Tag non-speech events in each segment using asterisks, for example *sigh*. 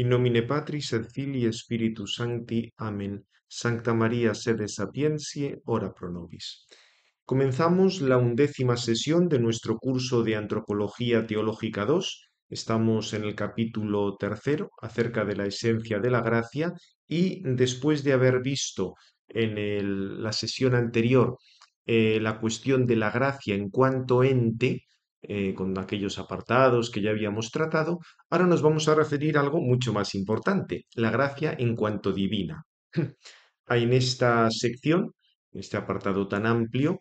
In nomine Patris et Filii Spiritus Sancti. Amen. Santa María, sede sapientiae, ora pro nobis. Comenzamos la undécima sesión de nuestro curso de Antropología Teológica II. Estamos en el capítulo tercero acerca de la esencia de la gracia y después de haber visto en la sesión anterior eh, la cuestión de la gracia en cuanto ente, eh, con aquellos apartados que ya habíamos tratado, ahora nos vamos a referir a algo mucho más importante, la gracia en cuanto divina. *laughs* en esta sección, en este apartado tan amplio,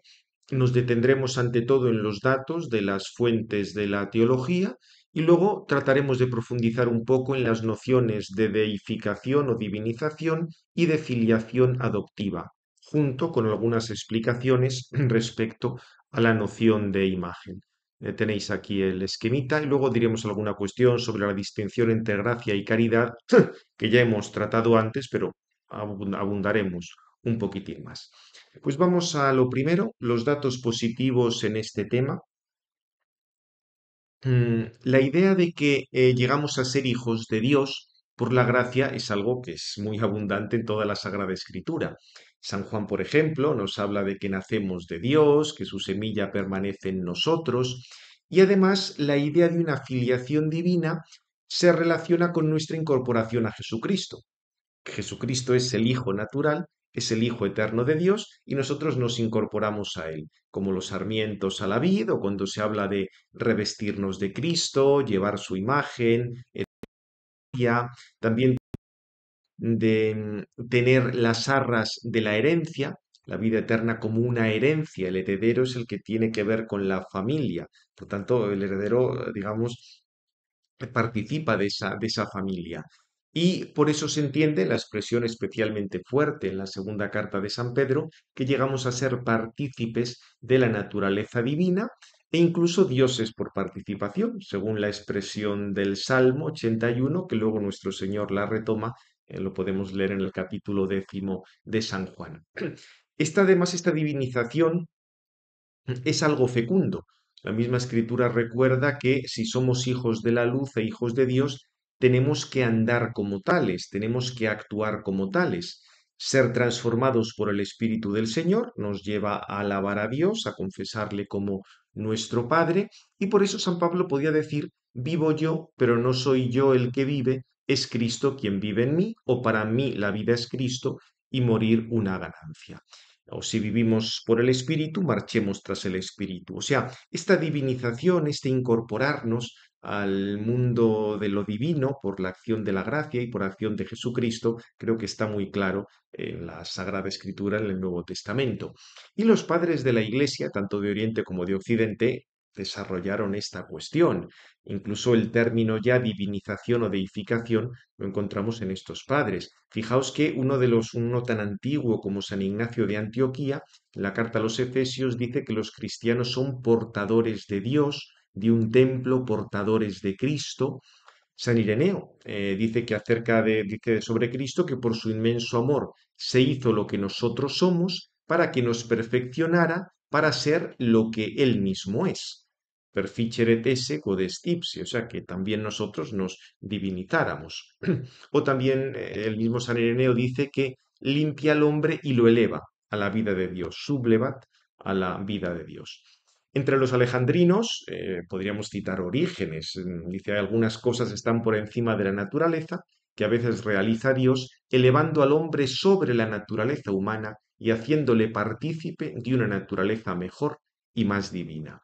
nos detendremos ante todo en los datos de las fuentes de la teología y luego trataremos de profundizar un poco en las nociones de deificación o divinización y de filiación adoptiva, junto con algunas explicaciones *clears throat* respecto a la noción de imagen. Eh, tenéis aquí el esquemita y luego diremos alguna cuestión sobre la distinción entre gracia y caridad, *laughs* que ya hemos tratado antes, pero abundaremos un poquitín más. Pues vamos a lo primero, los datos positivos en este tema. Mm, la idea de que eh, llegamos a ser hijos de Dios por la gracia es algo que es muy abundante en toda la Sagrada Escritura. San Juan, por ejemplo, nos habla de que nacemos de Dios, que su semilla permanece en nosotros, y además la idea de una filiación divina se relaciona con nuestra incorporación a Jesucristo. Jesucristo es el Hijo natural, es el Hijo eterno de Dios, y nosotros nos incorporamos a Él, como los sarmientos a la vid, o cuando se habla de revestirnos de Cristo, llevar su imagen, también de mm, tener las arras de la herencia, la vida eterna como una herencia. El heredero es el que tiene que ver con la familia. Por tanto, el heredero, digamos, participa de esa, de esa familia. Y por eso se entiende la expresión especialmente fuerte en la segunda carta de San Pedro, que llegamos a ser partícipes de la naturaleza divina e incluso dioses por participación, según la expresión del Salmo 81, que luego nuestro Señor la retoma eh, lo podemos leer en el capítulo décimo de San Juan. *clears throat* Esta, además, esta divinización es algo fecundo. La misma escritura recuerda que si somos hijos de la luz e hijos de Dios, tenemos que andar como tales, tenemos que actuar como tales. Ser transformados por el Espíritu del Señor nos lleva a alabar a Dios, a confesarle como nuestro Padre, y por eso San Pablo podía decir, vivo yo, pero no soy yo el que vive, ¿Es Cristo quien vive en mí o para mí la vida es Cristo y morir una ganancia? O si vivimos por el Espíritu, marchemos tras el Espíritu. O sea, esta divinización, este incorporarnos al mundo de lo divino por la acción de la gracia y por acción de Jesucristo, creo que está muy claro en la Sagrada Escritura, en el Nuevo Testamento. Y los padres de la Iglesia, tanto de Oriente como de Occidente, desarrollaron esta cuestión. Incluso el término ya divinización o deificación lo encontramos en estos padres. Fijaos que uno de los, uno tan antiguo como San Ignacio de Antioquía, la carta a los Efesios dice que los cristianos son portadores de Dios, de un templo, portadores de Cristo. San Ireneo eh, dice que acerca de, dice sobre Cristo que por su inmenso amor se hizo lo que nosotros somos para que nos perfeccionara para ser lo que Él mismo es per codestipsi, o sea, que también nosotros nos divinizáramos. *clears throat* o también eh, el mismo San Ireneo dice que limpia al hombre y lo eleva a la vida de Dios, sublevat a la vida de Dios. Entre los alejandrinos eh, podríamos citar orígenes, mm, dice algunas cosas están por encima de la naturaleza, que a veces realiza Dios, elevando al hombre sobre la naturaleza humana y haciéndole partícipe de una naturaleza mejor y más divina.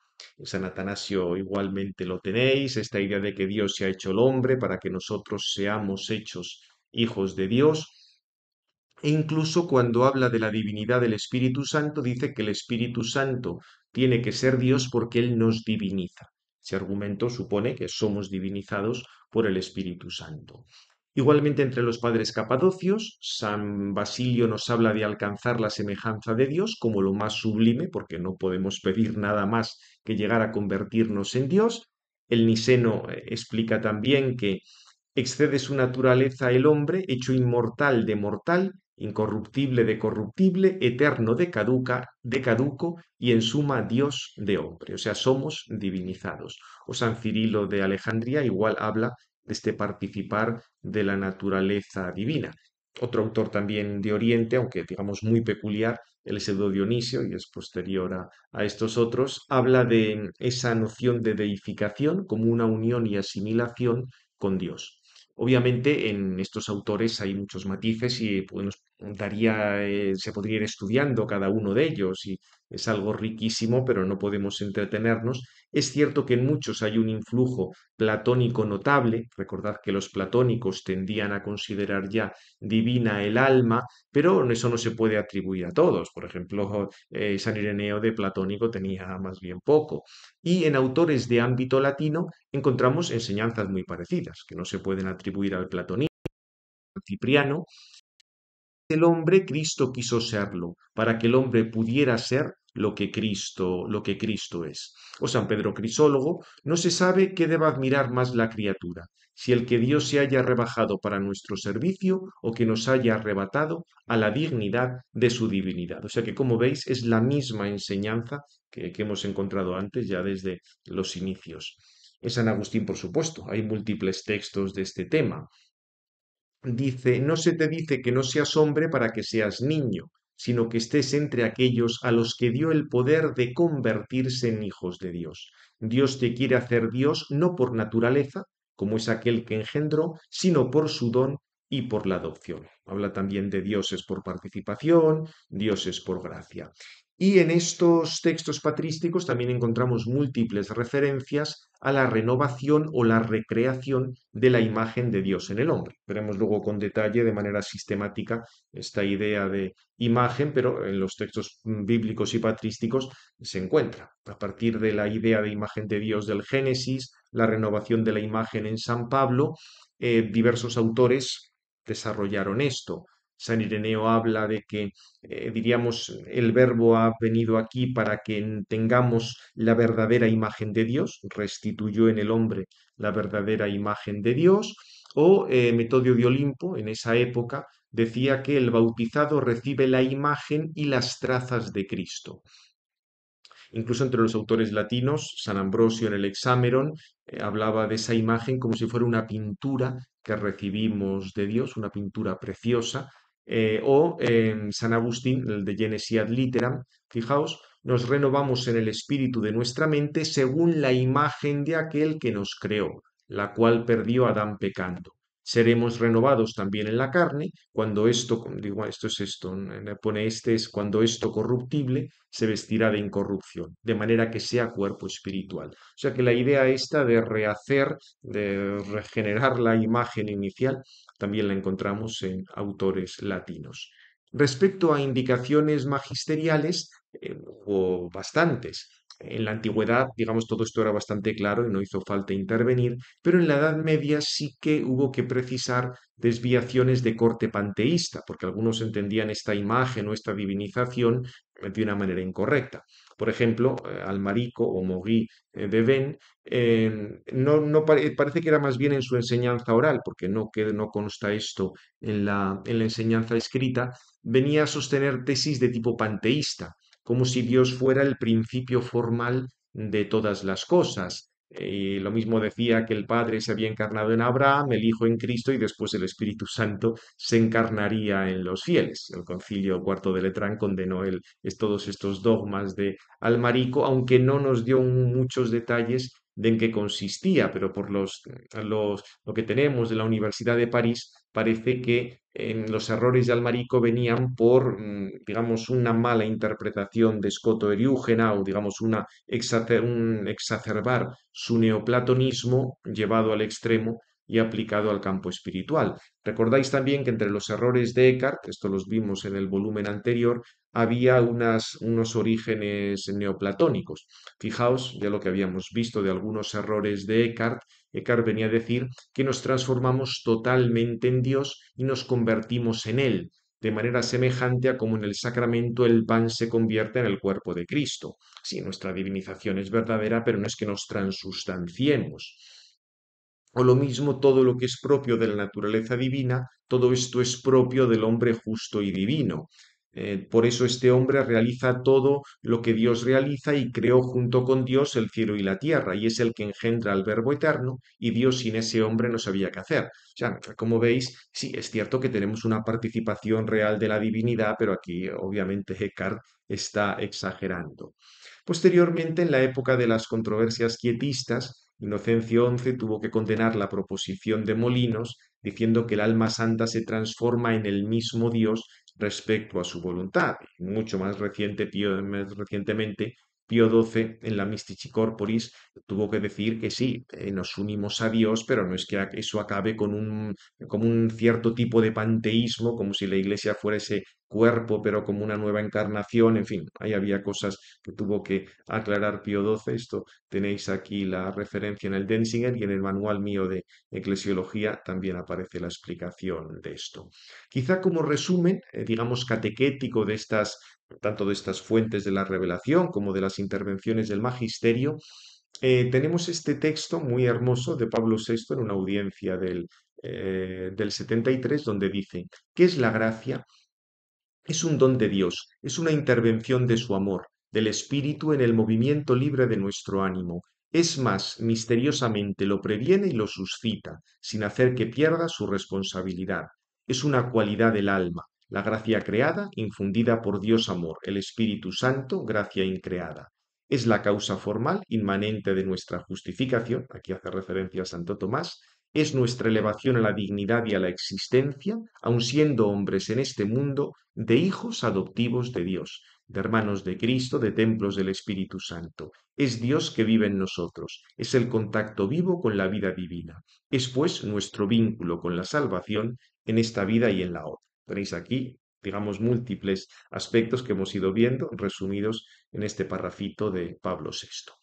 San Atanasio igualmente lo tenéis, esta idea de que Dios se ha hecho el hombre para que nosotros seamos hechos hijos de Dios. E incluso cuando habla de la divinidad del Espíritu Santo, dice que el Espíritu Santo tiene que ser Dios porque Él nos diviniza. Ese argumento supone que somos divinizados por el Espíritu Santo. Igualmente entre los padres capadocios, San Basilio nos habla de alcanzar la semejanza de Dios como lo más sublime, porque no podemos pedir nada más que llegar a convertirnos en Dios. El Niceno eh, explica también que excede su naturaleza el hombre, hecho inmortal de mortal, incorruptible de corruptible, eterno de caduca, de caduco y en suma Dios de hombre. O sea, somos divinizados. O San Cirilo de Alejandría igual habla este participar de la naturaleza divina. Otro autor también de Oriente, aunque digamos muy peculiar, el pseudo Dionisio, y es posterior a, estos otros, habla de esa noción de deificación como una unión y asimilación con Dios. Obviamente en estos autores hay muchos matices y pues, daría, eh, se podría ir estudiando cada uno de ellos y es algo riquísimo, pero no podemos entretenernos. Es cierto que en muchos hay un influjo platónico notable, recordad que los platónicos tendían a considerar ya divina el alma, pero eso no se puede atribuir a todos. Por ejemplo, eh, San Ireneo de platónico tenía más bien poco. Y en autores de ámbito latino encontramos enseñanzas muy parecidas, que no se pueden atribuir al platonismo. Cipriano, el hombre, Cristo quiso serlo, para que el hombre pudiera ser lo que Cristo, lo que Cristo es. O oh, San Pedro Crisólogo, no se sabe qué deba admirar más la criatura, si el que Dios se haya rebajado para nuestro servicio o que nos haya arrebatado a la dignidad de su divinidad. O sea que, como veis, es la misma enseñanza que, que hemos encontrado antes, ya desde los inicios. En San Agustín, por supuesto, hay múltiples textos de este tema dice, no se te dice que no seas hombre para que seas niño, sino que estés entre aquellos a los que dio el poder de convertirse en hijos de Dios. Dios te quiere hacer Dios no por naturaleza, como es aquel que engendró, sino por su don y por la adopción. Habla también de dioses por participación, dioses por gracia. Y en estos textos patrísticos también encontramos múltiples referencias a la renovación o la recreación de la imagen de Dios en el hombre. Veremos luego con detalle, de manera sistemática, esta idea de imagen, pero en los textos mm, bíblicos y patrísticos se encuentra. A partir de la idea de imagen de Dios del Génesis, la renovación de la imagen en San Pablo, eh, diversos autores desarrollaron esto. San Ireneo habla de que, eh, diríamos, el verbo ha venido aquí para que tengamos la verdadera imagen de Dios, restituyó en el hombre la verdadera imagen de Dios, o eh, Metodio de Olimpo, en esa época, decía que el bautizado recibe la imagen y las trazas de Cristo. Incluso entre los autores latinos, San Ambrosio en el Exameron, eh, hablaba de esa imagen como si fuera una pintura que recibimos de Dios, una pintura preciosa, eh, o en San Agustín, el de Genesis ad literam, fijaos, nos renovamos en el espíritu de nuestra mente según la imagen de aquel que nos creó, la cual perdió Adán pecando seremos renovados también en la carne, cuando esto, digo, esto es esto, pone este es cuando esto corruptible se vestirá de incorrupción, de manera que sea cuerpo espiritual. O sea que la idea esta de rehacer, de regenerar la imagen inicial, también la encontramos en autores latinos. Respecto a indicaciones magisteriales, eh, o bastantes en la antigüedad, digamos, todo esto era bastante claro y no hizo falta intervenir, pero en la Edad Media sí que hubo que precisar desviaciones de corte panteísta, porque algunos entendían esta imagen o esta divinización eh, de una manera incorrecta. Por ejemplo, eh, Almarico o Mogui eh, de Ben, em, no, parece que era más bien en su enseñanza oral, porque no, que, no consta esto en la enseñanza escrita, venía a sostener tesis de tipo panteísta, como si Dios fuera el principio formal de todas las cosas. Y eh, lo mismo decía que el Padre se había encarnado en Abraham, el Hijo en Cristo y después el Espíritu Santo se encarnaría en los fieles. El concilio cuarto de Letrán condenó todos estos dogmas de Almarico, aunque no nos dio muchos detalles de en qué consistía, pero por los, lo que tenemos de la Universidad de París parece que los errores de Almarico venían por, mm, digamos, una mala interpretación de Escoto Eriúgena o, digamos, una un exacerbar su neoplatonismo llevado al extremo y aplicado al campo espiritual. Recordáis también que entre los errores de Eckhart, esto los vimos en el volumen anterior, había unas, unos orígenes neoplatónicos. Fijaos ya lo que habíamos visto de algunos errores de Eckhart Eckhart venía a decir que nos transformamos totalmente en Dios y nos convertimos en Él, de manera semejante a como en el sacramento el pan se convierte en el cuerpo de Cristo. Sí, nuestra divinización es verdadera, pero no es que nos transustanciemos. O lo mismo todo lo que es propio de la naturaleza divina, todo esto es propio del hombre justo y divino. Eh, por eso este hombre realiza todo lo que Dios realiza y creó junto con Dios el cielo y la tierra, y es el que engendra al Verbo eterno, y Dios sin ese hombre no sabía qué hacer. como veis, sí, es cierto que tenemos una participación real de la divinidad, pero aquí obviamente Eckhart está exagerando. Posteriormente, en la época de las controversias quietistas, Inocencio XI tuvo que condenar la proposición de Molinos, diciendo que el alma santa se transforma en el mismo Dios respecto a su voluntad. Mucho más reciente, recientemente, Pío XII en la Mystici Corporis tuvo que decir que sí, nos unimos a Dios, pero no es que eso acabe con un, un cierto tipo de panteísmo, como si la Iglesia fuera ese cuerpo, pero como una nueva encarnación, en fin, ahí había cosas que tuvo que aclarar Pío XII. Esto tenéis aquí la referencia en el Denzinger y en el manual mío de eclesiología también aparece la explicación de esto. Quizá como resumen, eh, digamos, catequético de estas tanto de estas fuentes de la revelación como de las intervenciones del magisterio, eh, tenemos este texto muy hermoso de Pablo VI en una audiencia del, eh, del 73, donde dice, ¿qué es la gracia? Es un don de Dios, es una intervención de su amor, del Espíritu en el movimiento libre de nuestro ánimo. Es más, misteriosamente lo previene y lo suscita, sin hacer que pierda su responsabilidad. Es una cualidad del alma, la gracia creada, infundida por Dios amor, el Espíritu Santo, gracia increada. Es la causa formal, inmanente de nuestra justificación, aquí hace referencia a Santo Tomás, es nuestra elevación a la dignidad y a la existencia, aun siendo hombres en este mundo, de hijos adoptivos de Dios, de hermanos de Cristo, de templos del Espíritu Santo. Es Dios que vive en nosotros, es el contacto vivo con la vida divina, es pues nuestro vínculo con la salvación en esta vida y en la otra. Tenéis aquí, digamos, múltiples aspectos que hemos ido viendo resumidos en este parrafito de Pablo VI.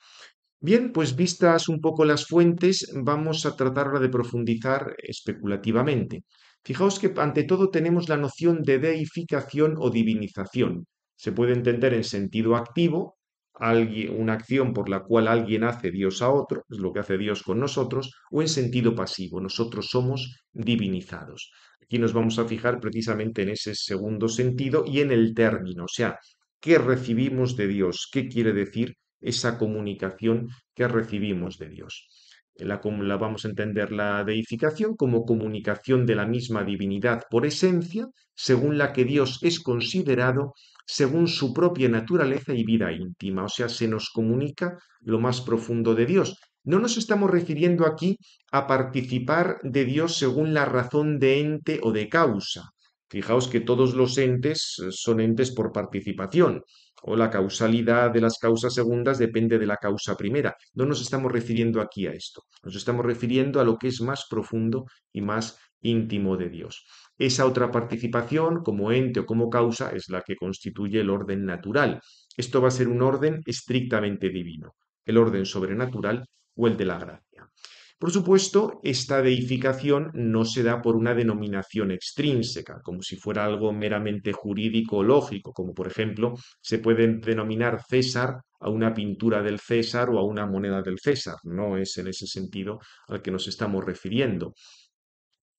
Bien, pues vistas un poco las fuentes, vamos a tratar ahora de profundizar especulativamente. Fijaos que ante todo tenemos la noción de deificación o divinización. Se puede entender en sentido activo, una acción por la cual alguien hace Dios a otro, es lo que hace Dios con nosotros, o en sentido pasivo, nosotros somos divinizados. Aquí nos vamos a fijar precisamente en ese segundo sentido y en el término, o sea, ¿qué recibimos de Dios? ¿Qué quiere decir esa comunicación que recibimos de Dios? La, vamos a entender la deificación como comunicación de la misma divinidad por esencia, según la que Dios es considerado según su propia naturaleza y vida íntima. O sea, se nos comunica lo más profundo de Dios, no nos estamos refiriendo aquí a participar de Dios según la razón de ente o de causa. Fijaos que todos los entes eh, son entes por participación, o la causalidad de las causas segundas depende de la causa primera. No nos estamos refiriendo aquí a esto, nos estamos refiriendo a lo que es más profundo y más íntimo de Dios. Esa otra participación, como ente o como causa, es la que constituye el orden natural. Esto va a ser un orden estrictamente divino. El orden sobrenatural o el de la gracia. Por supuesto, esta deificación no se da por una denominación extrínseca, como si fuera algo meramente jurídico o lógico, como por ejemplo se puede denominar César a una pintura del César o a una moneda del César. No es en ese sentido al que nos estamos refiriendo.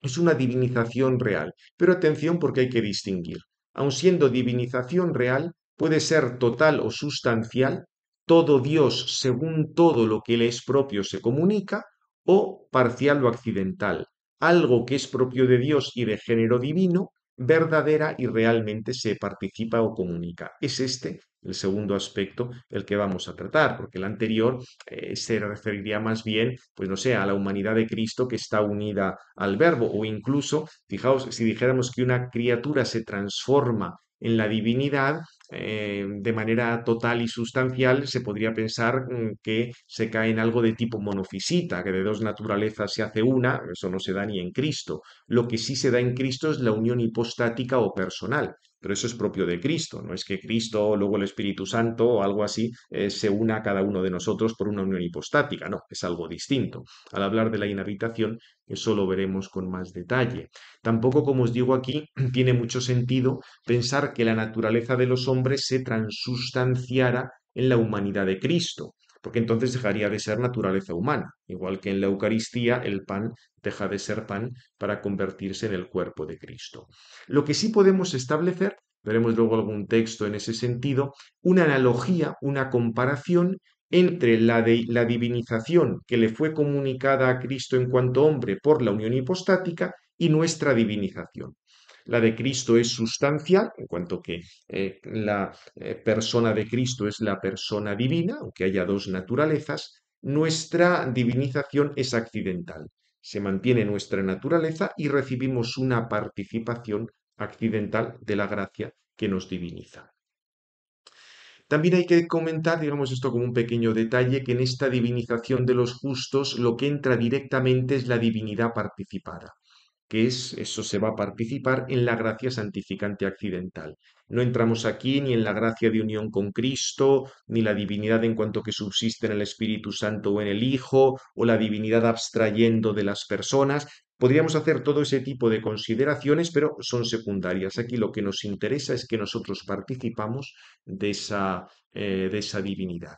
Es una divinización real, pero atención porque hay que distinguir. Aun siendo divinización real, puede ser total o sustancial todo Dios según todo lo que le es propio se comunica, o parcial o accidental, algo que es propio de Dios y de género divino, verdadera y realmente se participa o comunica. Es este el segundo aspecto el que vamos a tratar, porque el anterior eh, se referiría más bien, pues no sé, a la humanidad de Cristo que está unida al verbo, o incluso, fijaos, si dijéramos que una criatura se transforma en la divinidad, eh, de manera total y sustancial, se podría pensar mm, que se cae en algo de tipo monofisita, que de dos naturalezas se hace una, eso no se da ni en Cristo. Lo que sí se da en Cristo es la unión hipostática o personal. Pero eso es propio de Cristo, no es que Cristo o luego el Espíritu Santo o algo así eh, se una a cada uno de nosotros por una unión hipostática, no, es algo distinto. Al hablar de la inhabitación, eso lo veremos con más detalle. Tampoco, como os digo aquí, *clears throat* tiene mucho sentido pensar que la naturaleza de los hombres se transustanciara en la humanidad de Cristo porque entonces dejaría de ser naturaleza humana, igual que en la Eucaristía el pan deja de ser pan para convertirse en el cuerpo de Cristo. Lo que sí podemos establecer, veremos luego algún texto en ese sentido, una analogía, una comparación entre la, de, la divinización que le fue comunicada a Cristo en cuanto hombre por la unión hipostática y nuestra divinización. La de Cristo es sustancial, en cuanto que eh, la eh, persona de Cristo es la persona divina, aunque haya dos naturalezas, nuestra divinización es accidental. Se mantiene nuestra naturaleza y recibimos una participación accidental de la gracia que nos diviniza. También hay que comentar, digamos esto como un pequeño detalle, que en esta divinización de los justos lo que entra directamente es la divinidad participada que es, eso se va a participar en la gracia santificante accidental. No entramos aquí ni en la gracia de unión con Cristo, ni la divinidad en cuanto que subsiste en el Espíritu Santo o en el Hijo, o la divinidad abstrayendo de las personas. Podríamos hacer todo ese tipo de consideraciones, pero son secundarias. Aquí lo que nos interesa es que nosotros participamos de esa, eh, de esa divinidad.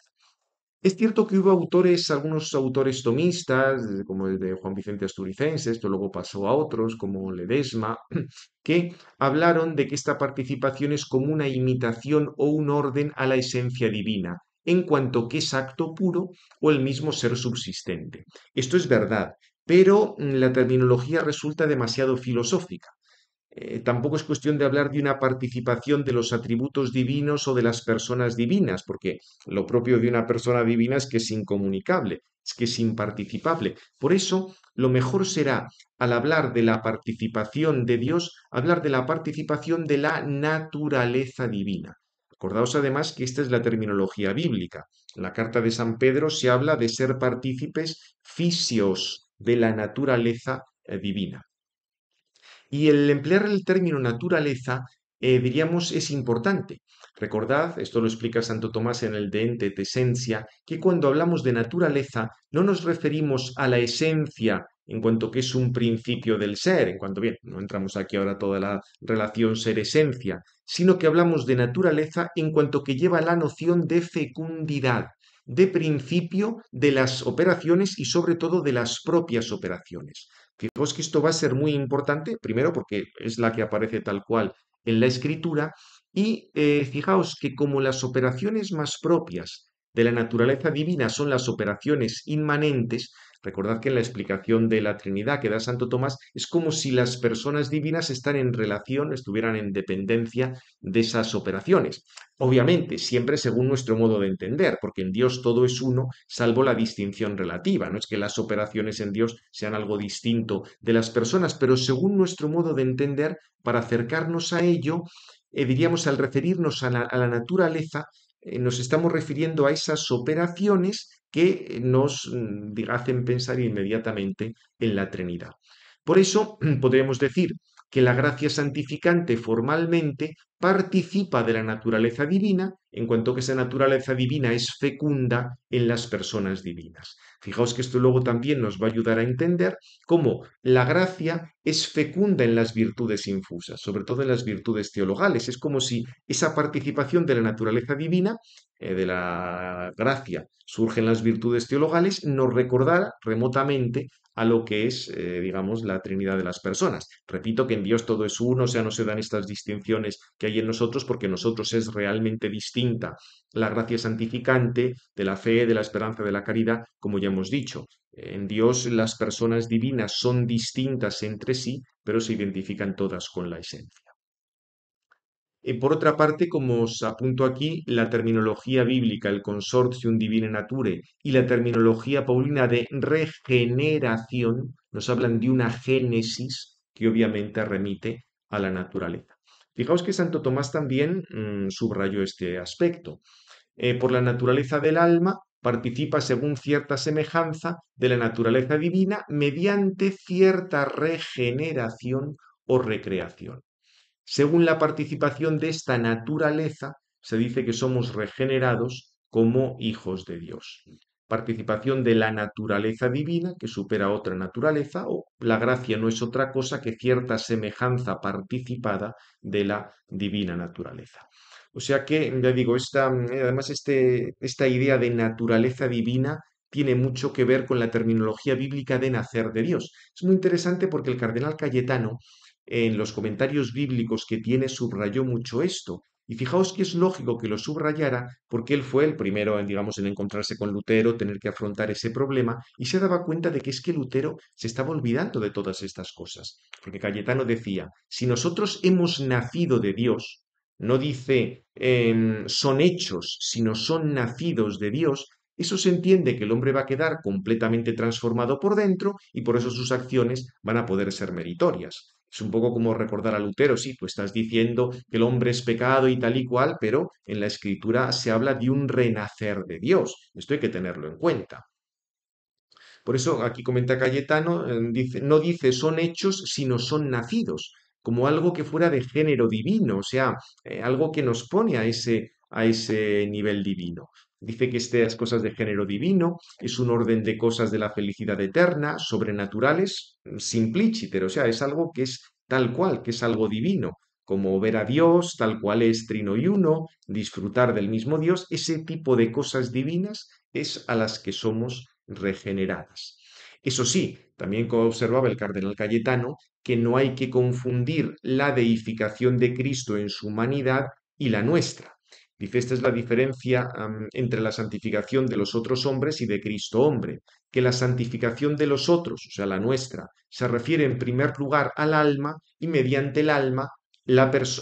Es cierto que hubo autores, algunos autores tomistas, como el de Juan Vicente Asturicense, esto luego pasó a otros, como Ledesma, *clears throat* que hablaron de que esta participación es como una imitación o un orden a la esencia divina, en cuanto que es acto puro o el mismo ser subsistente. Esto es verdad, pero mm, la terminología resulta demasiado filosófica. Eh, tampoco es cuestión de hablar de una participación de los atributos divinos o de las personas divinas, porque lo propio de una persona divina es que es incomunicable, es que es imparticipable. Por eso, lo mejor será, al hablar de la participación de Dios, hablar de la participación de la naturaleza divina. Acordaos además que esta es la terminología bíblica. En la carta de San Pedro se habla de ser partícipes fisios de la naturaleza eh, divina. Y el emplear el término naturaleza, eh, diríamos, es importante. Recordad, esto lo explica Santo Tomás en el de Ente de Esencia, que cuando hablamos de naturaleza no nos referimos a la esencia en cuanto que es un principio del ser, en cuanto bien, no entramos aquí ahora toda la relación ser-esencia, sino que hablamos de naturaleza en cuanto que lleva la noción de fecundidad, de principio de las operaciones y sobre todo de las propias operaciones. Fijaos que esto va a ser muy importante, primero porque es la que aparece tal cual en la escritura, y eh, fijaos que como las operaciones más propias de la naturaleza divina son las operaciones inmanentes, Recordad que en la explicación de la Trinidad que da Santo Tomás es como si las personas divinas están en relación, estuvieran en dependencia de esas operaciones. Obviamente, siempre según nuestro modo de entender, porque en Dios todo es uno, salvo la distinción relativa. No es que las operaciones en Dios sean algo distinto de las personas, pero según nuestro modo de entender, para acercarnos a ello, eh, diríamos al referirnos a la, a la naturaleza, eh, nos estamos refiriendo a esas operaciones que nos mm, hacen pensar inmediatamente en la Trinidad. Por eso *clears throat* podríamos decir que la gracia santificante formalmente participa de la naturaleza divina en cuanto que esa naturaleza divina es fecunda en las personas divinas. Fijaos que esto luego también nos va a ayudar a entender cómo la gracia es fecunda en las virtudes infusas, sobre todo en las virtudes teologales. Es como si esa participación de la naturaleza divina eh, de la gracia surgen las virtudes teologales, nos recordar remotamente a lo que es, eh, digamos, la Trinidad de las personas. Repito que en Dios todo es uno, o sea, no se dan estas distinciones que hay en nosotros, porque en nosotros es realmente distinta la gracia santificante de la fe, de la esperanza, de la caridad, como ya hemos dicho. En Dios las personas divinas son distintas entre sí, pero se identifican todas con la esencia. Eh, por otra parte, como os apunto aquí, la terminología bíblica, el consortium divine nature y la terminología paulina de regeneración nos hablan de una génesis que obviamente remite a la naturaleza. Fijaos que Santo Tomás también mm, subrayó este aspecto. Eh, por la naturaleza del alma participa según cierta semejanza de la naturaleza divina mediante cierta regeneración o recreación. Según la participación de esta naturaleza, se dice que somos regenerados como hijos de Dios. Participación de la naturaleza divina que supera otra naturaleza o la gracia no es otra cosa que cierta semejanza participada de la divina naturaleza. O sea que, ya digo, esta, además este, esta idea de naturaleza divina tiene mucho que ver con la terminología bíblica de nacer de Dios. Es muy interesante porque el cardenal Cayetano en los comentarios bíblicos que tiene subrayó mucho esto. Y fijaos que es lógico que lo subrayara porque él fue el primero, en, digamos, en encontrarse con Lutero, tener que afrontar ese problema y se daba cuenta de que es que Lutero se estaba olvidando de todas estas cosas. Porque Cayetano decía, si nosotros hemos nacido de Dios, no dice em, son hechos, sino son nacidos de Dios, eso se entiende que el hombre va a quedar completamente transformado por dentro y por eso sus acciones van a poder ser meritorias. Es un poco como recordar a Lutero, sí, tú pues estás diciendo que el hombre es pecado y tal y cual, pero en la escritura se habla de un renacer de Dios. Esto hay que tenerlo en cuenta. Por eso aquí comenta Cayetano, eh, dice, no dice son hechos, sino son nacidos, como algo que fuera de género divino, o sea, eh, algo que nos pone a ese, a ese nivel divino. Dice que estas cosas de género divino es un orden de cosas de la felicidad eterna, sobrenaturales, simpliciter, o sea, es algo que es tal cual, que es algo divino, como ver a Dios tal cual es trino y uno, disfrutar del mismo Dios, ese tipo de cosas divinas es a las que somos regeneradas. Eso sí, también observaba el cardenal Cayetano que no hay que confundir la deificación de Cristo en su humanidad y la nuestra. Dice, esta es la diferencia entre la santificación de los otros hombres y de Cristo hombre, que la santificación de los otros, o sea, la nuestra, se refiere en primer lugar al alma y mediante el alma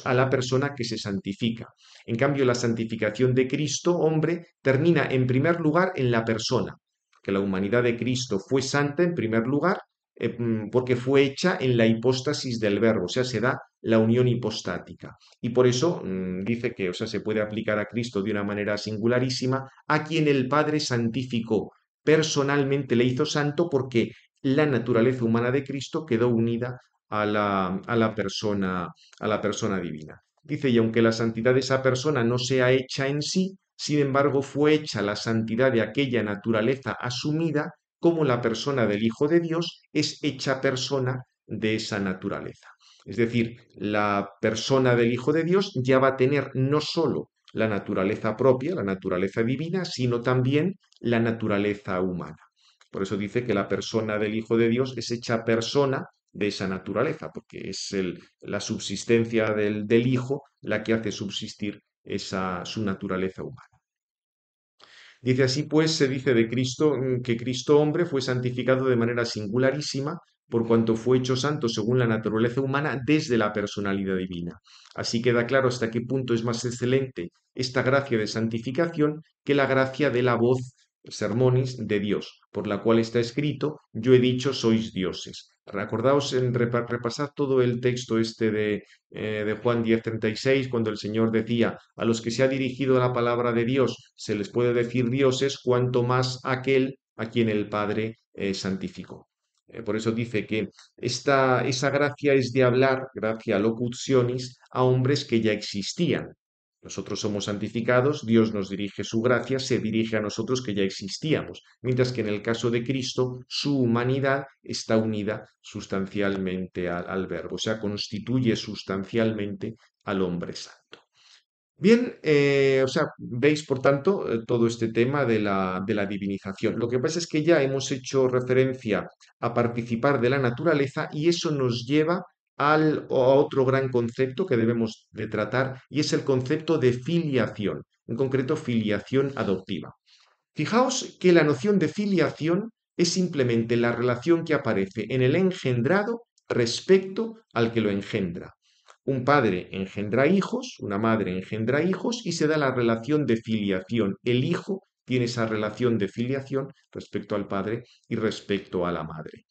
a la persona que se santifica. En cambio, la santificación de Cristo hombre termina en primer lugar en la persona, que la humanidad de Cristo fue santa en primer lugar eh, mm, porque fue hecha en la hipóstasis del verbo, o sea, se da la unión hipostática. Y por eso mm, dice que, o sea, se puede aplicar a Cristo de una manera singularísima, a quien el Padre santificó, personalmente le hizo santo porque la naturaleza humana de Cristo quedó unida a la, persona, a la persona divina. Dice, y aunque la santidad de esa persona no sea hecha en sí, sin embargo fue hecha la santidad de aquella naturaleza asumida cómo la persona del Hijo de Dios es hecha persona de esa naturaleza. Es decir, la persona del Hijo de Dios ya va a tener no solo la naturaleza propia, la naturaleza divina, sino también la naturaleza humana. Por eso dice que la persona del Hijo de Dios es hecha persona de esa naturaleza, porque es la subsistencia del, del Hijo la que hace subsistir esa, su naturaleza humana. Dice así pues, se dice de Cristo mm, que Cristo hombre fue santificado de manera singularísima por cuanto fue hecho santo según la naturaleza humana desde la personalidad divina. Así queda claro hasta qué punto es más excelente esta gracia de santificación que la gracia de la voz sermonis de Dios, por la cual está escrito, yo he dicho sois dioses. Recordaos en repasar todo el texto este de, eh, de Juan 10:36, cuando el Señor decía, a los que se ha dirigido la palabra de Dios se les puede decir dioses, cuanto más aquel a quien el Padre eh, santificó. Eh, por eso dice que esta, esa gracia es de hablar, gracia locutionis, a hombres que ya existían, nosotros somos santificados, Dios nos dirige su gracia, se dirige a nosotros que ya existíamos, mientras que en el caso de Cristo su humanidad está unida sustancialmente al, verbo, o sea, constituye sustancialmente al hombre santo. Bien, eh, o sea, veis por tanto eh, todo este tema de la, de la divinización. Lo que pasa es que ya hemos hecho referencia a participar de la naturaleza y eso nos lleva al, a otro gran concepto que debemos de tratar y es el concepto de filiación, en concreto filiación adoptiva. Fijaos que la noción de filiación es simplemente la relación que aparece en el engendrado respecto al que lo engendra. Un padre engendra hijos, una madre engendra hijos y se da la relación de filiación. El hijo tiene esa relación de filiación respecto al padre y respecto a la madre.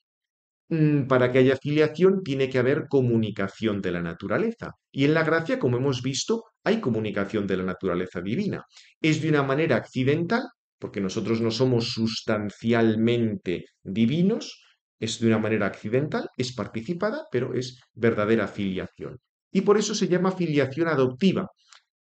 Mm, para que haya filiación tiene que haber comunicación de la naturaleza. Y en la gracia, como hemos visto, hay comunicación de la naturaleza divina. Es de una manera accidental, porque nosotros no somos sustancialmente divinos, es de una manera accidental, es participada, pero es verdadera filiación. Y por eso se llama filiación adoptiva,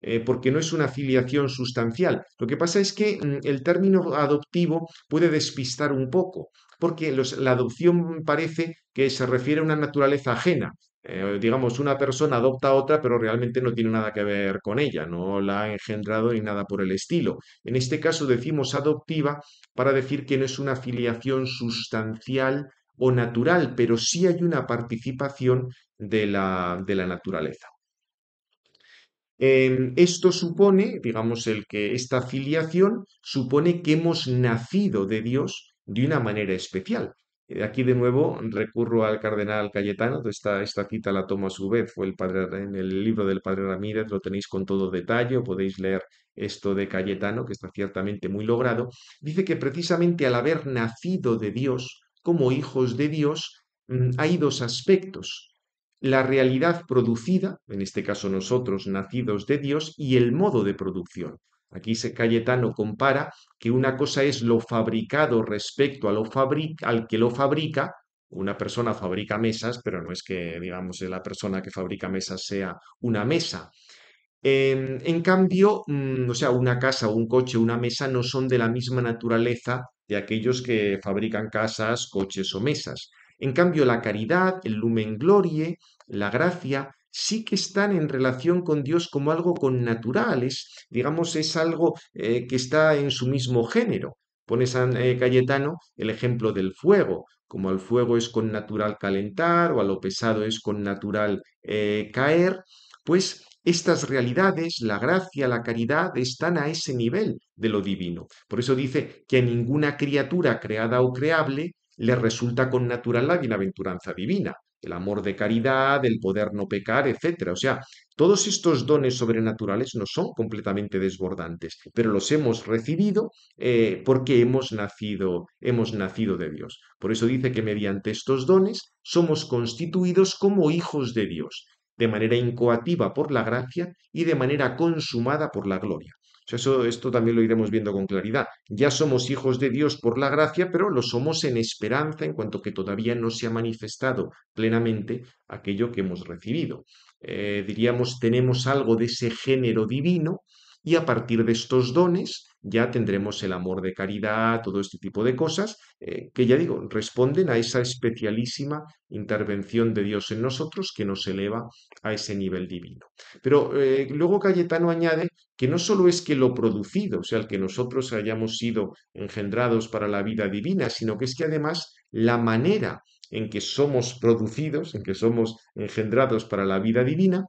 eh, porque no es una filiación sustancial. Lo que pasa es que mm, el término adoptivo puede despistar un poco, porque la adopción parece que se refiere a una naturaleza ajena. Eh, digamos, una persona adopta a otra, pero realmente no tiene nada que ver con ella, no la ha engendrado ni nada por el estilo. En este caso decimos adoptiva para decir que no es una filiación sustancial o natural, pero sí hay una participación de la, de la naturaleza. Em, esto supone, digamos, el que esta filiación supone que hemos nacido de Dios de una manera especial. Eh, aquí de nuevo recurro al cardenal Cayetano, esta, esta cita la tomo a su vez, fue el padre, en el libro del padre Ramírez, lo tenéis con todo detalle, podéis leer esto de Cayetano, que está ciertamente muy logrado. Dice que precisamente al haber nacido de Dios, como hijos de Dios, mm, hay dos aspectos. La realidad producida, en este caso nosotros, nacidos de Dios, y el modo de producción. Aquí se Cayetano compara que una cosa es lo fabricado respecto a lo al que lo fabrica. Una persona fabrica mesas, pero no es que, digamos, la persona que fabrica mesas sea una mesa. Em, en, cambio, mm, o sea, una casa, un coche, una mesa no son de la misma naturaleza de aquellos que fabrican casas, coches o mesas. En cambio, la caridad, el lumen glorie, la gracia, sí que están en relación con Dios como algo con naturales, digamos, es algo eh, que está en su mismo género. Pone San eh, Cayetano el ejemplo del fuego, como al fuego es con natural calentar o a lo pesado es con natural eh, caer, pues estas realidades, la gracia, la caridad, están a ese nivel de lo divino. Por eso dice que a ninguna criatura creada o creable le resulta con natural la bienaventuranza divina el amor de caridad, el poder no pecar, etc. O sea, todos estos dones sobrenaturales no son completamente desbordantes, pero los hemos recibido eh, porque hemos nacido, hemos nacido de Dios. Por eso dice que mediante estos dones somos constituidos como hijos de Dios, de manera incoativa por la gracia y de manera consumada por la gloria. Eso, esto también lo iremos viendo con claridad. Ya somos hijos de Dios por la gracia, pero lo somos en esperanza en cuanto que todavía no se ha manifestado plenamente aquello que hemos recibido. Eh, diríamos, tenemos algo de ese género divino y a partir de estos dones ya tendremos el amor de caridad, todo este tipo de cosas, eh, que ya digo, responden a esa especialísima intervención de Dios en nosotros que nos eleva a ese nivel divino. Pero eh, luego Cayetano añade que no solo es que lo producido, o sea, el que nosotros hayamos sido engendrados para la vida divina, sino que es que además la manera en que somos producidos, en que somos engendrados para la vida divina,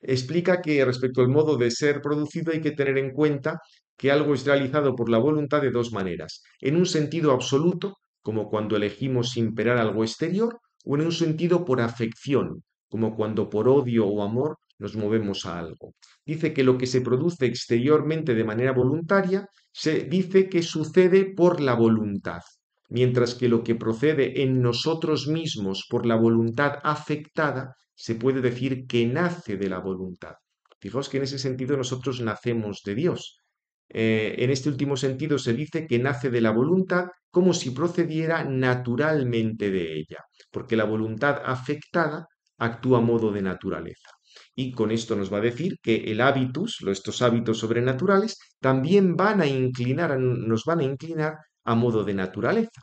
explica que respecto al modo de ser producido hay que tener en cuenta que algo es realizado por la voluntad de dos maneras, en un sentido absoluto, como cuando elegimos imperar algo exterior, o en un sentido por afección, como cuando por odio o amor nos movemos a algo. Dice que lo que se produce exteriormente de manera voluntaria se dice que sucede por la voluntad, mientras que lo que procede en nosotros mismos por la voluntad afectada se puede decir que nace de la voluntad. Fijaos que en ese sentido nosotros nacemos de Dios. Eh, en este último sentido se dice que nace de la voluntad como si procediera naturalmente de ella, porque la voluntad afectada actúa a modo de naturaleza. Y con esto nos va a decir que el hábitus, estos hábitos sobrenaturales, también van a inclinar, nos van a inclinar a modo de naturaleza.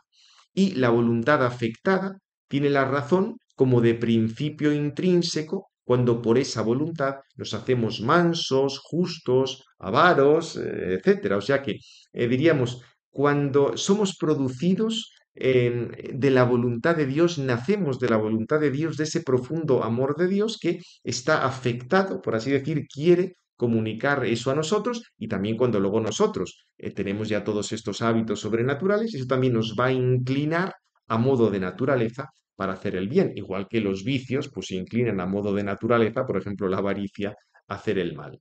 Y la voluntad afectada tiene la razón como de principio intrínseco cuando por esa voluntad nos hacemos mansos, justos, avaros, eh, etc. O sea que eh, diríamos, cuando somos producidos Em, de la voluntad de Dios, nacemos de la voluntad de Dios, de ese profundo amor de Dios que está afectado, por así decir, quiere comunicar eso a nosotros y también cuando luego nosotros eh, tenemos ya todos estos hábitos sobrenaturales, eso también nos va a inclinar a modo de naturaleza para hacer el bien, igual que los vicios pues se inclinan a modo de naturaleza, por ejemplo, la avaricia, a hacer el mal.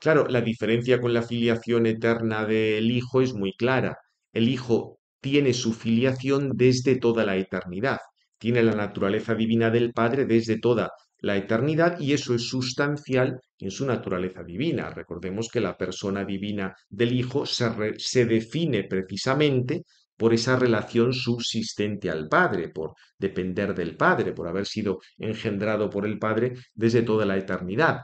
Claro, la diferencia con la filiación eterna del Hijo es muy clara. El Hijo tiene su filiación desde toda la eternidad, tiene la naturaleza divina del Padre desde toda la eternidad y eso es sustancial en su naturaleza divina. Recordemos que la persona divina del Hijo se, define precisamente por esa relación subsistente al Padre, por depender del Padre, por haber sido engendrado por el Padre desde toda la eternidad.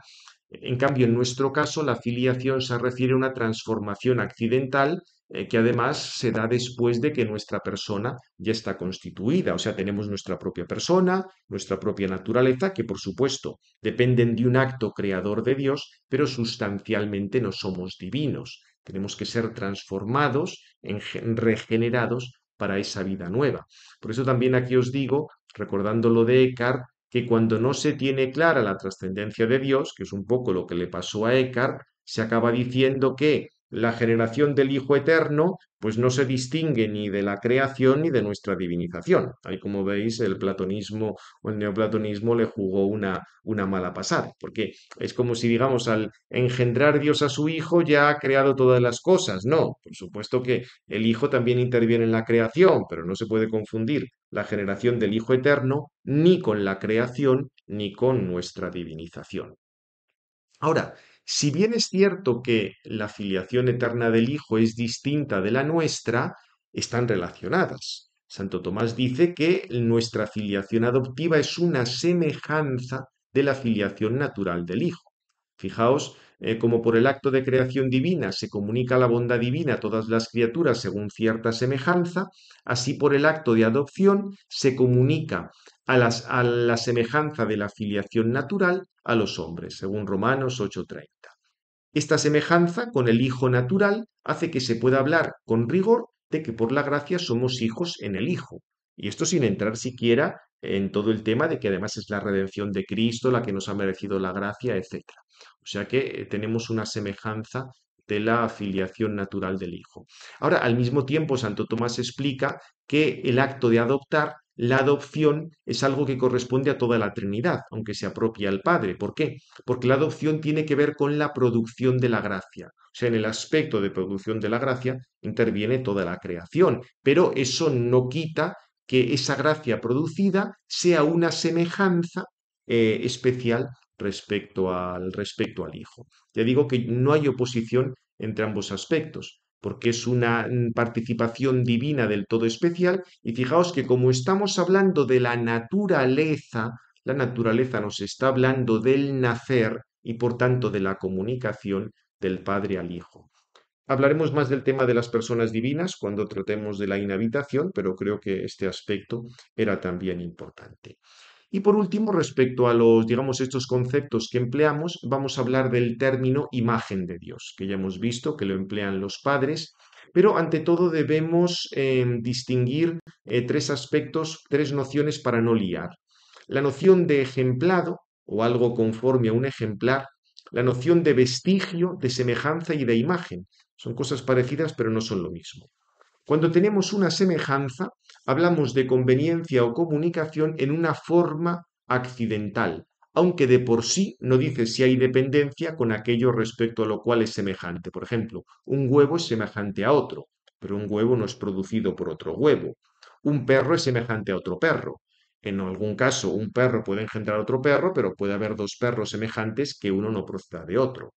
En cambio, en nuestro caso, la filiación se refiere a una transformación accidental eh, que además se da después de que nuestra persona ya está constituida. O sea, tenemos nuestra propia persona, nuestra propia naturaleza, que por supuesto dependen de un acto creador de Dios, pero sustancialmente no somos divinos. Tenemos que ser transformados, regenerados para esa vida nueva. Por eso también aquí os digo, recordando lo de Eckhart, que cuando no se tiene clara la trascendencia de Dios, que es un poco lo que le pasó a Eckhart, se acaba diciendo que la generación del Hijo Eterno, pues no se distingue ni de la creación ni de nuestra divinización. Ahí, como veis, el platonismo o el neoplatonismo le jugó una, una mala pasada, porque es como si, digamos, al engendrar Dios a su Hijo ya ha creado todas las cosas. No, por supuesto que el Hijo también interviene en la creación, pero no se puede confundir la generación del Hijo Eterno ni con la creación ni con nuestra divinización. Ahora, si bien es cierto que la filiación eterna del Hijo es distinta de la nuestra, están relacionadas. Santo Tomás dice que nuestra filiación adoptiva es una semejanza de la filiación natural del Hijo. Fijaos eh, como por el acto de creación divina se comunica la bondad divina a todas las criaturas según cierta semejanza, así por el acto de adopción se comunica a, a la semejanza de la filiación natural a los hombres, según Romanos 8:30. Esta semejanza con el Hijo natural hace que se pueda hablar con rigor de que por la gracia somos hijos en el Hijo. Y esto sin entrar siquiera en todo el tema de que además es la redención de Cristo la que nos ha merecido la gracia, etc. O sea que eh, tenemos una semejanza de la afiliación natural del Hijo. Ahora, al mismo tiempo, Santo Tomás explica que el acto de adoptar la adopción es algo que corresponde a toda la Trinidad, aunque se apropia al Padre. ¿Por qué? Porque la adopción tiene que ver con la producción de la gracia. O sea, en el aspecto de producción de la gracia interviene toda la creación, pero eso no quita que esa gracia producida sea una semejanza eh, especial respecto al, respecto al Hijo. Ya digo que no hay oposición entre ambos aspectos porque es una mm, participación divina del todo especial. Y fijaos que como estamos hablando de la naturaleza, la naturaleza nos está hablando del nacer y por tanto de la comunicación del Padre al Hijo. Hablaremos más del tema de las personas divinas cuando tratemos de la inhabitación, pero creo que este aspecto era también importante. Y por último, respecto a los, digamos, estos conceptos que empleamos, vamos a hablar del término imagen de Dios, que ya hemos visto que lo emplean los padres, pero ante todo debemos em, distinguir eh, tres aspectos, tres nociones para no liar. La noción de ejemplado o algo conforme a un ejemplar, la noción de vestigio, de semejanza y de imagen. Son cosas parecidas, pero no son lo mismo. Cuando tenemos una semejanza, hablamos de conveniencia o comunicación en una forma accidental, aunque de por sí no dice si hay dependencia con aquello respecto a lo cual es semejante. Por ejemplo, un huevo es semejante a otro, pero un huevo no es producido por otro huevo. Un perro es semejante a otro perro. En algún caso, un perro puede engendrar otro perro, pero puede haber dos perros semejantes que uno no proceda de otro.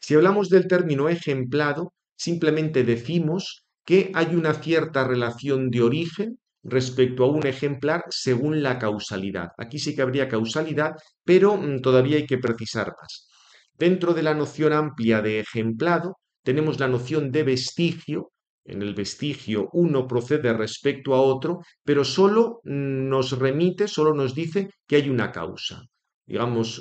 Si hablamos del término ejemplado, simplemente decimos que hay una cierta relación de origen respecto a un ejemplar según la causalidad. Aquí sí que habría causalidad, pero mm, todavía hay que precisar más. Dentro de la noción amplia de ejemplado, tenemos la noción de vestigio. En el vestigio uno procede respecto a otro, pero solo mm, nos remite, solo nos dice que hay una causa. Digamos,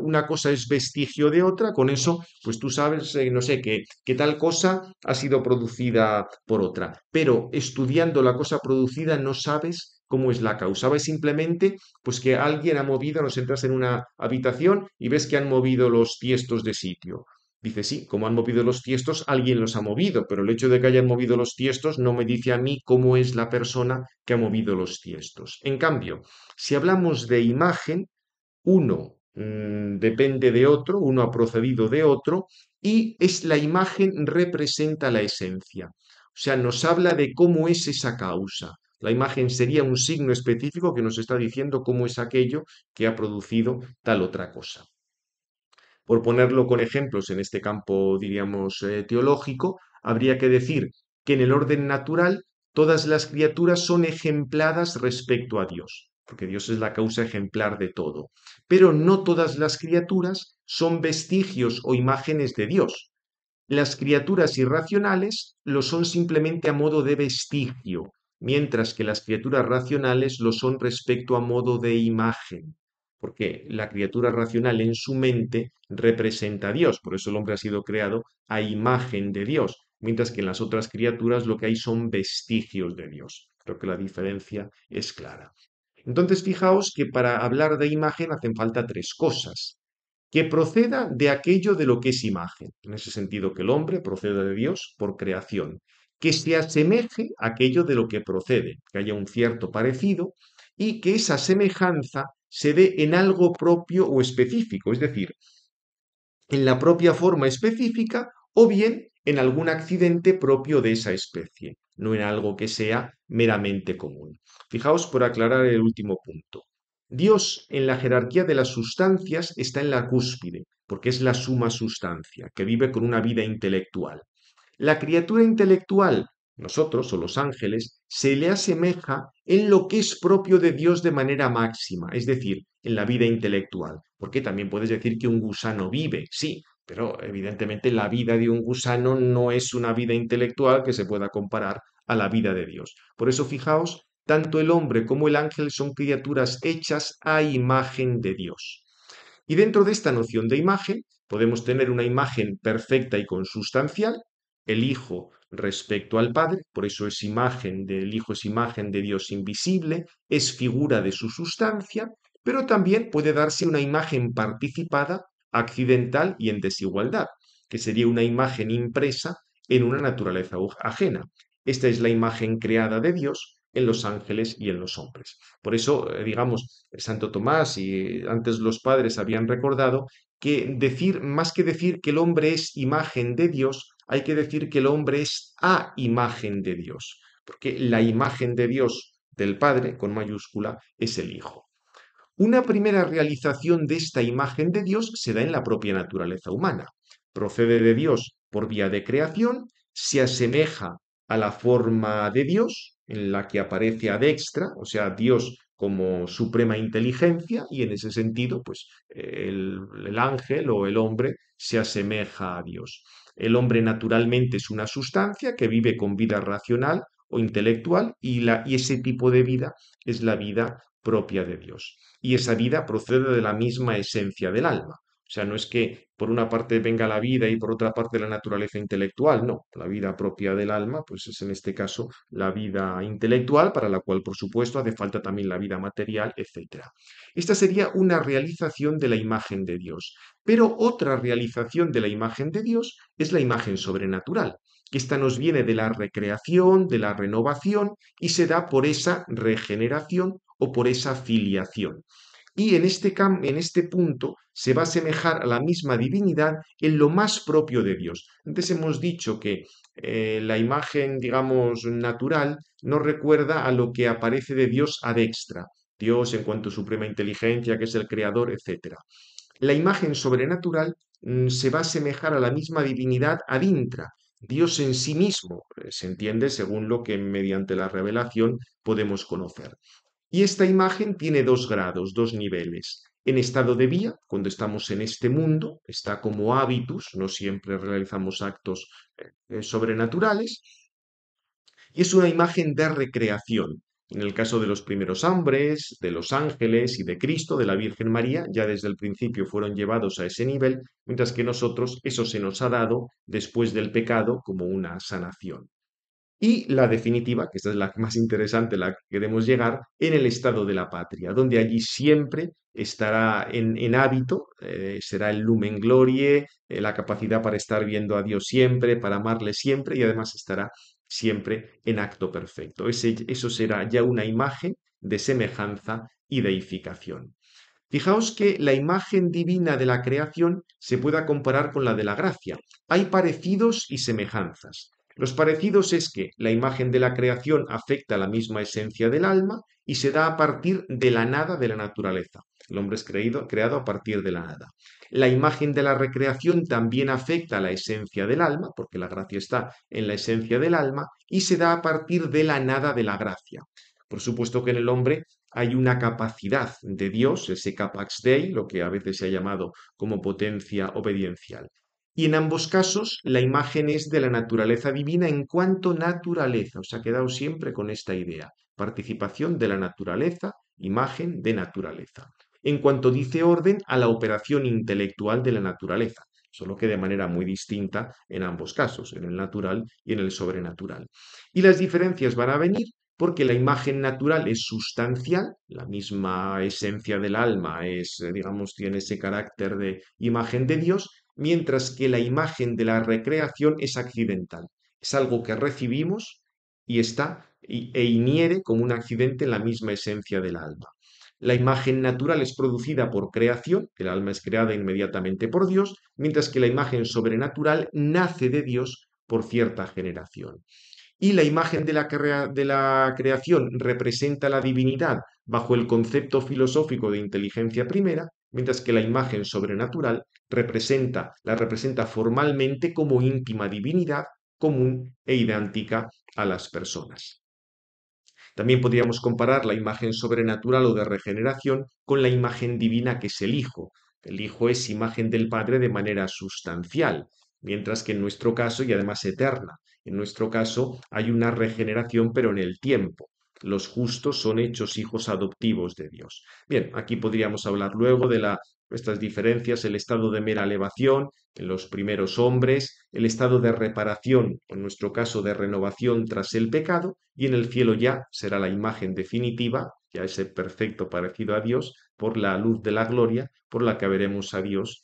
una cosa es vestigio de otra, con eso, pues tú sabes, eh, no sé, que, tal cosa ha sido producida por otra. Pero estudiando la cosa producida no sabes cómo es la causa. ¿Sabes? simplemente pues que alguien ha movido, nos entras en una habitación y ves que han movido los tiestos de sitio. Dice, sí, como han movido los tiestos, alguien los ha movido, pero el hecho de que hayan movido los tiestos no me dice a mí cómo es la persona que ha movido los tiestos. En cambio, si hablamos de imagen, uno mm, depende de otro, uno ha procedido de otro, y es la imagen representa la esencia. O sea, nos habla de cómo es esa causa. La imagen sería un signo específico que nos está diciendo cómo es aquello que ha producido tal otra cosa. Por ponerlo con ejemplos en este campo, diríamos, eh, teológico, habría que decir que en el orden natural todas las criaturas son ejempladas respecto a Dios porque Dios es la causa ejemplar de todo. Pero no todas las criaturas son vestigios o imágenes de Dios. Las criaturas irracionales lo son simplemente a modo de vestigio, mientras que las criaturas racionales lo son respecto a modo de imagen, porque la criatura racional en su mente representa a Dios, por eso el hombre ha sido creado a imagen de Dios, mientras que en las otras criaturas lo que hay son vestigios de Dios. Creo que la diferencia es clara. Entonces, fijaos que para hablar de imagen hacen falta tres cosas. Que proceda de aquello de lo que es imagen, en ese sentido que el hombre proceda de Dios por creación. Que se asemeje aquello de lo que procede, que haya un cierto parecido y que esa semejanza se dé en algo propio o específico, es decir, en la propia forma específica o bien en algún accidente propio de esa especie no en algo que sea meramente común. Fijaos por aclarar el último punto. Dios en la jerarquía de las sustancias está en la cúspide, porque es la suma sustancia, que vive con una vida intelectual. La criatura intelectual, nosotros o los ángeles, se le asemeja en lo que es propio de Dios de manera máxima, es decir, en la vida intelectual, porque también puedes decir que un gusano vive, sí, pero evidentemente la vida de un gusano no es una vida intelectual que se pueda comparar a la vida de Dios. Por eso fijaos, tanto el hombre como el ángel son criaturas hechas a imagen de Dios. Y dentro de esta noción de imagen podemos tener una imagen perfecta y consustancial, el Hijo respecto al Padre, por eso es imagen del Hijo, es imagen de Dios invisible, es figura de su sustancia, pero también puede darse una imagen participada, accidental y en desigualdad, que sería una imagen impresa en una naturaleza ajena. Esta es la imagen creada de Dios en los ángeles y en los hombres. Por eso, eh, digamos, Santo Tomás y eh, antes los padres habían recordado que decir, más que decir que el hombre es imagen de Dios, hay que decir que el hombre es a imagen de Dios, porque la imagen de Dios del Padre, con mayúscula, es el Hijo. Una primera realización de esta imagen de Dios se da en la propia naturaleza humana. Procede de Dios por vía de creación, se asemeja a la forma de Dios, en la que aparece ad extra, o sea, Dios como suprema inteligencia, y en ese sentido, pues el, el ángel o el hombre se asemeja a Dios. El hombre naturalmente es una sustancia que vive con vida racional o intelectual y, la, y, ese tipo de vida es la vida propia de Dios. Y esa vida procede de la misma esencia del alma. O sea, no es que por una parte venga la vida y por otra parte la naturaleza intelectual, no. La vida propia del alma, pues es en este caso la vida intelectual, para la cual, por supuesto, hace falta también la vida material, etc. Esta sería una realización de la imagen de Dios. Pero otra realización de la imagen de Dios es la imagen sobrenatural, que esta nos viene de la recreación, de la renovación y se da por esa regeneración o por esa filiación y este en este, punto se va a asemejar a la misma divinidad en lo más propio de Dios. Antes hemos dicho que eh, la imagen, digamos, natural no recuerda a lo que aparece de Dios ad extra, Dios en cuanto suprema inteligencia, que es el creador, etc. La imagen sobrenatural mm, se va a asemejar a la misma divinidad ad intra, Dios en sí mismo, eh, se entiende según lo que mediante la revelación podemos conocer. Y esta imagen tiene dos grados, dos niveles. En estado de vía, cuando estamos en este mundo, está como hábitus, no siempre realizamos actos eh, eh, sobrenaturales. Y es una imagen de recreación. En el caso de los primeros hombres, de los ángeles y de Cristo, de la Virgen María, ya desde el principio fueron llevados a ese nivel, mientras que nosotros eso se nos ha dado después del pecado como una sanación y la definitiva, que esta es la más interesante, la que queremos llegar, en el estado de la patria, donde allí siempre estará en, hábito, eh, será el lumen glorie, eh, la capacidad para estar viendo a Dios siempre, para amarle siempre y además estará siempre en acto perfecto. eso será ya una imagen de semejanza y deificación. Fijaos que la imagen divina de la creación se pueda comparar con la de la gracia. Hay parecidos y semejanzas. Los parecidos es que la imagen de la creación afecta a la misma esencia del alma y se da a partir de la nada de la naturaleza. El hombre es creado a partir de la nada. La imagen de la recreación también afecta a la esencia del alma, porque la gracia está en la esencia del alma, y se da a partir de la nada de la gracia. Por supuesto que en el hombre hay una capacidad de Dios, ese capax dei, lo que a veces se ha llamado como potencia obediencial. Y en ambos casos la imagen es de la naturaleza divina en cuanto naturaleza. Os ha quedado siempre con esta idea. Participación de la naturaleza, imagen de naturaleza. En cuanto dice orden a la operación intelectual de la naturaleza, solo que de manera muy distinta en ambos casos, en el natural y en el sobrenatural. Y las diferencias van a venir porque la imagen natural es sustancial, la misma esencia del alma es, eh, digamos, tiene ese carácter de imagen de Dios, mientras que la imagen de la recreación es accidental, es algo que recibimos y está e iniere como un accidente en la misma esencia del alma. La imagen natural es producida por creación, el alma es creada inmediatamente por Dios, mientras que la imagen sobrenatural nace de Dios por cierta generación. Y la imagen de la, de la creación representa la divinidad bajo el concepto filosófico de inteligencia primera, mientras que la imagen sobrenatural representa, la representa formalmente como íntima divinidad común e idéntica a las personas. También podríamos comparar la imagen sobrenatural o de regeneración con la imagen divina que es el Hijo. El Hijo es imagen del Padre de manera sustancial, mientras que en nuestro caso, y además eterna, en nuestro caso hay una regeneración pero en el tiempo. Los justos son hechos hijos adoptivos de Dios. Bien, aquí podríamos hablar luego de estas diferencias, el estado de mera elevación en los primeros hombres, el estado de reparación, en nuestro caso de renovación tras el pecado, y en el cielo ya será la imagen definitiva, ya ese perfecto parecido a Dios, por la luz de la gloria, por la que veremos a Dios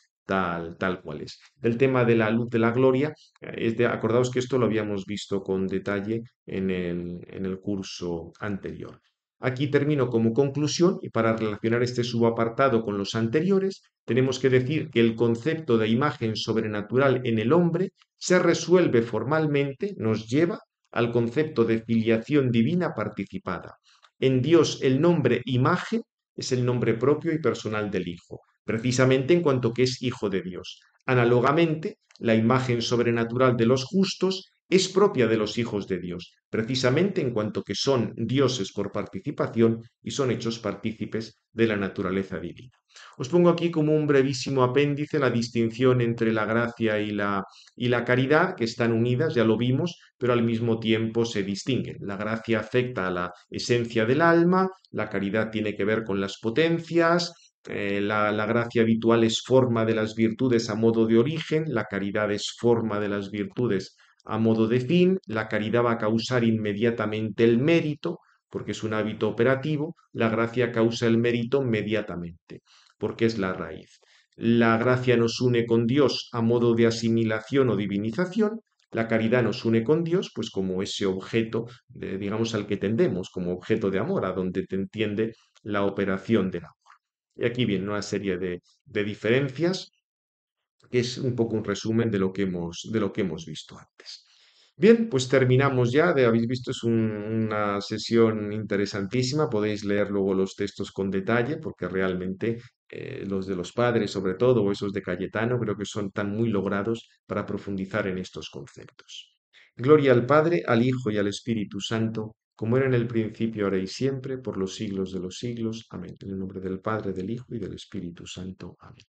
tal, cual es. El tema de la luz de la gloria, es de, acordaos que esto lo habíamos visto con detalle en el, en el curso anterior. Aquí termino como conclusión y para relacionar este subapartado con los anteriores, tenemos que decir que el concepto de imagen sobrenatural en el hombre se resuelve formalmente, nos lleva al concepto de filiación divina participada. En Dios el nombre imagen es el nombre propio y personal del Hijo precisamente en cuanto que es hijo de Dios. Análogamente, la imagen sobrenatural de los justos es propia de los hijos de Dios, precisamente en cuanto que son dioses por participación y son hechos partícipes de la naturaleza divina. Os pongo aquí como un brevísimo apéndice la distinción entre la gracia y la, y la caridad, que están unidas, ya lo vimos, pero al mismo tiempo se distinguen. La gracia afecta a la esencia del alma, la caridad tiene que ver con las potencias, eh, la, gracia habitual es forma de las virtudes a modo de origen, la caridad es forma de las virtudes a modo de fin, la caridad va a causar inmediatamente el mérito, porque es un hábito operativo, la gracia causa el mérito inmediatamente, porque es la raíz. La gracia nos une con Dios a modo de asimilación o divinización, la caridad nos une con Dios, pues como ese objeto, digamos, al que tendemos, como objeto de amor, a donde te entiende la operación de amor. Y aquí viene una serie de, de diferencias, que es un poco un resumen de lo que hemos, de lo que hemos visto antes. Bien, pues terminamos ya. habéis visto, es una sesión interesantísima. Podéis leer luego los textos con detalle, porque realmente eh, los de los padres, sobre todo, o esos de Cayetano, creo que son tan muy logrados para profundizar en estos conceptos. Gloria al Padre, al Hijo y al Espíritu Santo, como era en el principio, ahora y siempre, por los siglos de los siglos. Amén. En el nombre del Padre, del Hijo y del Espíritu Santo. Amén.